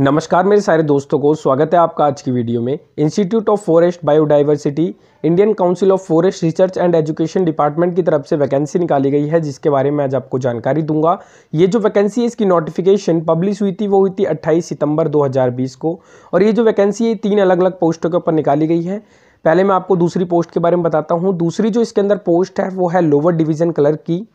नमस्कार मेरे सारे दोस्तों को स्वागत है आपका आज की वीडियो में institute of forest biodiversity Indian council of forest research and education department की तरफ से वैकेंसी निकाली गई है जिसके बारे में आज आपको जानकारी दूंगा ये जो वैकेंसी है इसकी नोटिफिकेशन पब्लिश हुई थी वो हुई थी अट्ठाईस सितंबर दो को और ये जो वैकेंसी है तीन अलग अलग पोस्टों के ऊपर निकाली गई है पहले मैं आपको दूसरी पोस्ट के बारे में बताता हूँ दूसरी जो इसके अंदर पोस्ट है वो है लोअर डिवीज़न क्लर्क की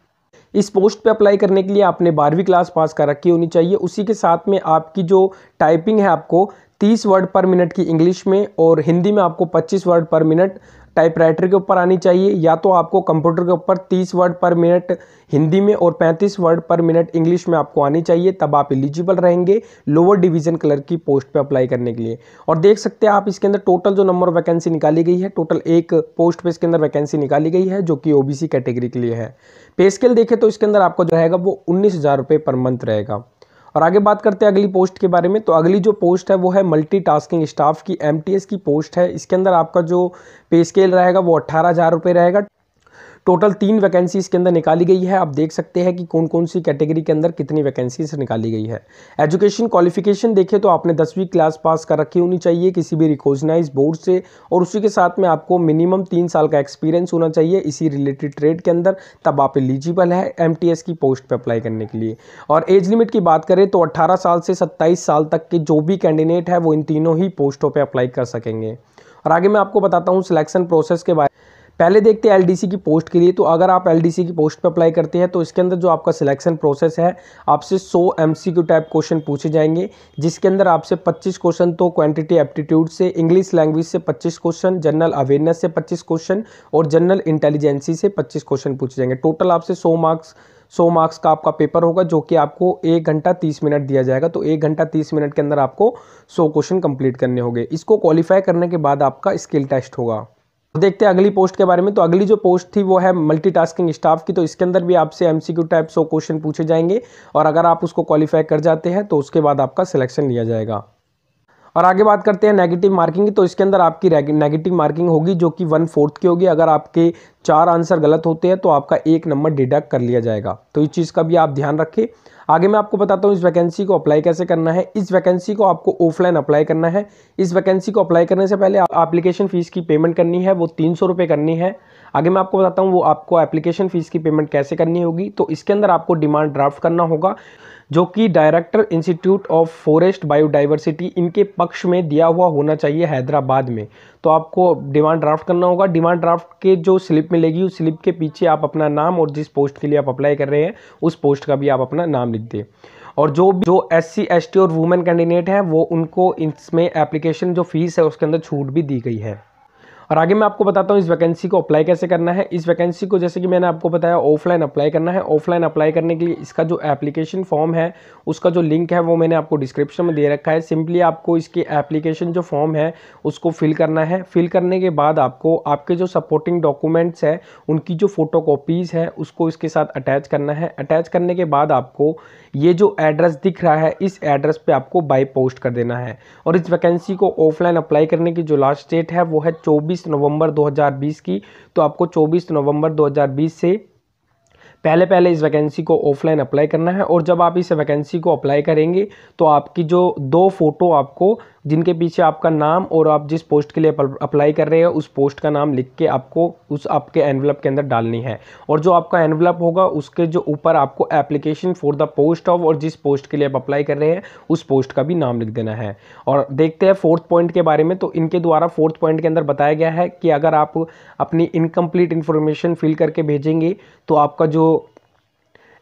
इस पोस्ट पे अप्लाई करने के लिए आपने बारहवीं क्लास पास कर रखी होनी चाहिए उसी के साथ में आपकी जो टाइपिंग है आपको तीस वर्ड पर मिनट की इंग्लिश में और हिंदी में आपको पच्चीस वर्ड पर मिनट टाइपराइटर के ऊपर आनी चाहिए या तो आपको कंप्यूटर के ऊपर 30 वर्ड पर मिनट हिंदी में और 35 वर्ड पर मिनट इंग्लिश में आपको आनी चाहिए तब आप एलिजिबल रहेंगे लोअर डिवीजन कलर की पोस्ट पे अप्लाई करने के लिए और देख सकते हैं आप इसके अंदर टोटल जो नंबर वैकेंसी निकाली गई है टोटल एक पोस्ट पर इसके अंदर वैकेंसी निकाली गई है जो कि ओ कैटेगरी के लिए है पे स्केल देखें तो इसके अंदर आपको जो रहेगा वो उन्नीस पर मंथ रहेगा और आगे बात करते हैं अगली पोस्ट के बारे में तो अगली जो पोस्ट है वो है मल्टीटास्किंग स्टाफ की एमटीएस की पोस्ट है इसके अंदर आपका जो पे स्केल रहेगा वो अट्ठारह हज़ार रुपये रहेगा टोटल तीन वैकेंसी के अंदर निकाली गई है आप देख सकते हैं कि कौन कौन सी कैटेगरी के अंदर कितनी वैकेंसीज निकाली गई है एजुकेशन क्वालिफिकेशन देखें तो आपने दसवीं क्लास पास कर रखी होनी चाहिए किसी भी रिकोजनाइज बोर्ड से और उसी के साथ में आपको मिनिमम तीन साल का एक्सपीरियंस होना चाहिए इसी रिलेटेड ट्रेड के अंदर तब आप एलिजिबल है एम की पोस्ट पर अप्लाई करने के लिए और एज लिमिट की बात करें तो अट्ठारह साल से सत्ताईस साल तक के जो भी कैंडिडेट है वो इन तीनों ही पोस्टों पर अप्लाई कर सकेंगे और आगे मैं आपको बताता हूँ सिलेक्शन प्रोसेस के बारे पहले देखते हैं एलडीसी की पोस्ट के लिए तो अगर आप एलडीसी की पोस्ट पर अप्लाई करते हैं तो इसके अंदर जो आपका सिलेक्शन प्रोसेस है आपसे 100 एमसीक्यू टाइप क्वेश्चन पूछे जाएंगे जिसके अंदर आपसे 25 क्वेश्चन तो क्वांटिटी एप्टीट्यूड से इंग्लिश लैंग्वेज से 25 क्वेश्चन जनरल अवेयरनेस से 25 क्वेश्चन और जनरल इंटेलिजेंसी से 25 क्वेश्चन पूछे जाएंगे टोटल आपसे 100 मार्क्स सौ मार्क्स का आपका पेपर होगा जो कि आपको एक घंटा तीस मिनट दिया जाएगा तो एक घंटा तीस मिनट के अंदर आपको सौ क्वेश्चन कंप्लीट करने होंगे इसको क्वालिफाई करने के बाद आपका स्किल टेस्ट होगा देखते हैं अगली पोस्ट के बारे में तो अगली जो पोस्ट थी वो है मल्टीटास्किंग स्टाफ की तो इसके अंदर भी आपसे एमसीक्यू टाइप सो क्वेश्चन पूछे जाएंगे और अगर आप उसको क्वालिफाई कर जाते हैं तो उसके बाद आपका सिलेक्शन लिया जाएगा और आगे बात करते हैं नेगेटिव मार्किंग की तो इसके अंदर आपकी नेगेटिव मार्किंग होगी जो कि वन फोर्थ की होगी अगर आपके चार आंसर गलत होते हैं तो आपका एक नंबर डिडक्ट कर लिया जाएगा तो इस चीज़ का भी आप ध्यान रखें आगे मैं आपको बताता हूँ इस वैकेंसी को अप्लाई कैसे करना है इस वैकेंसी को आपको ऑफलाइन अप्लाई करना है इस वैकेंसी को अप्लाई करने से पहले एप्लीकेशन फ़ीस की पेमेंट करनी है वो तीन सौ रुपये करनी है आगे मैं आपको बताता हूँ वो आपको एप्लीकेशन फ़ीस की पेमेंट कैसे करनी होगी तो इसके अंदर आपको डिमांड ड्राफ्ट करना होगा जो कि director institute of forest biodiversity इनके पक्ष में दिया हुआ होना चाहिए हैदराबाद में तो आपको डिमांड ड्राफ्ट करना होगा डिमांड ड्राफ्ट के जो स्लिप मिलेगी उस स्लिप के पीछे आप अपना नाम और जिस पोस्ट के लिए आप अप्लाई कर रहे हैं उस पोस्ट का भी आप अपना नाम लिख दें और जो भी जो एस सी एस टी और वुमेन कैंडिडेट हैं वो उनको इसमें एप्लीकेशन जो फीस है उसके अंदर छूट भी दी गई है और आगे मैं आपको बताता हूँ इस वैकेंसी को अप्लाई कैसे करना है इस वैकेंसी को जैसे कि मैंने आपको बताया ऑफलाइन अप्लाई करना है ऑफलाइन अप्लाई करने के लिए इसका जो एप्लीकेशन फॉर्म है उसका जो लिंक है वो मैंने आपको डिस्क्रिप्शन में दे रखा है सिंपली आपको इसकी एप्लीकेशन जो फॉर्म है उसको फिल करना है फिल करने के बाद आपको आपके जो सपोर्टिंग डॉक्यूमेंट्स हैं उनकी जो फ़ोटो है उसको इसके साथ अटैच करना है अटैच करने के बाद आपको ये जो एड्रेस दिख रहा है इस एड्रेस पर आपको बाई पोस्ट कर देना है और इस वैकेंसी को ऑफलाइन अप्लाई करने की जो लास्ट डेट है वो है चौबीस 24 नवंबर 2020 की तो आपको 24 नवंबर 2020 से पहले पहले इस वैकेंसी को ऑफलाइन अप्लाई करना है और जब आप इस वैकेंसी को अप्लाई करेंगे तो आपकी जो दो फ़ोटो आपको जिनके पीछे आपका नाम और आप जिस पोस्ट के लिए अप्लाई कर रहे हो उस पोस्ट का नाम लिख के आपको उस आपके एनवलप के अंदर डालनी है और जो आपका एनवलप होगा उसके जो ऊपर आपको application for the post of और जिस पोस्ट के लिए आप अप्लाई कर रहे हैं उस पोस्ट का भी नाम लिख देना है और देखते हैं फोर्थ पॉइंट के बारे में तो इनके द्वारा फोर्थ पॉइंट के अंदर बताया गया है कि अगर आप अपनी इनकम्प्लीट इन्फॉर्मेशन फिल करके भेजेंगे तो आपका जो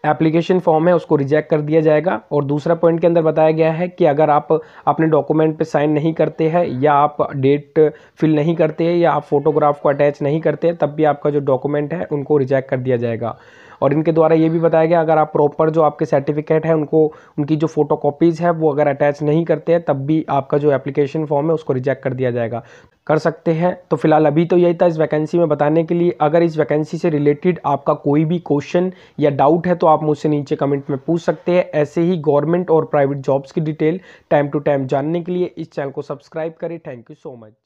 एप्लीकेशन फॉर्म है उसको रिजेक्ट कर दिया जाएगा और दूसरा पॉइंट के अंदर बताया गया है कि अगर आप अपने डॉक्यूमेंट पे साइन नहीं करते हैं या आप डेट फिल नहीं करते हैं या आप फोटोग्राफ को अटैच नहीं करते तब भी आपका जो डॉक्यूमेंट है उनको रिजेक्ट कर दिया जाएगा और इनके द्वारा ये भी बताया गया अगर आप प्रॉपर जो आपके सर्टिफिकेट हैं उनको उनकी जो फोटो है वो अगर अटैच नहीं करते हैं तब भी आपका जो एप्लीकेशन फॉर्म है उसको रिजेक्ट कर दिया जाएगा कर सकते हैं तो फिलहाल अभी तो यही था इस वैकेंसी में बताने के लिए अगर इस वैकेंसी से रिलेटेड आपका कोई भी क्वेश्चन या डाउट है तो आप मुझसे नीचे कमेंट में पूछ सकते हैं ऐसे ही गवर्नमेंट और प्राइवेट जॉब्स की डिटेल टाइम टू टाइम जानने के लिए इस चैनल को सब्सक्राइब करें थैंक यू सो मच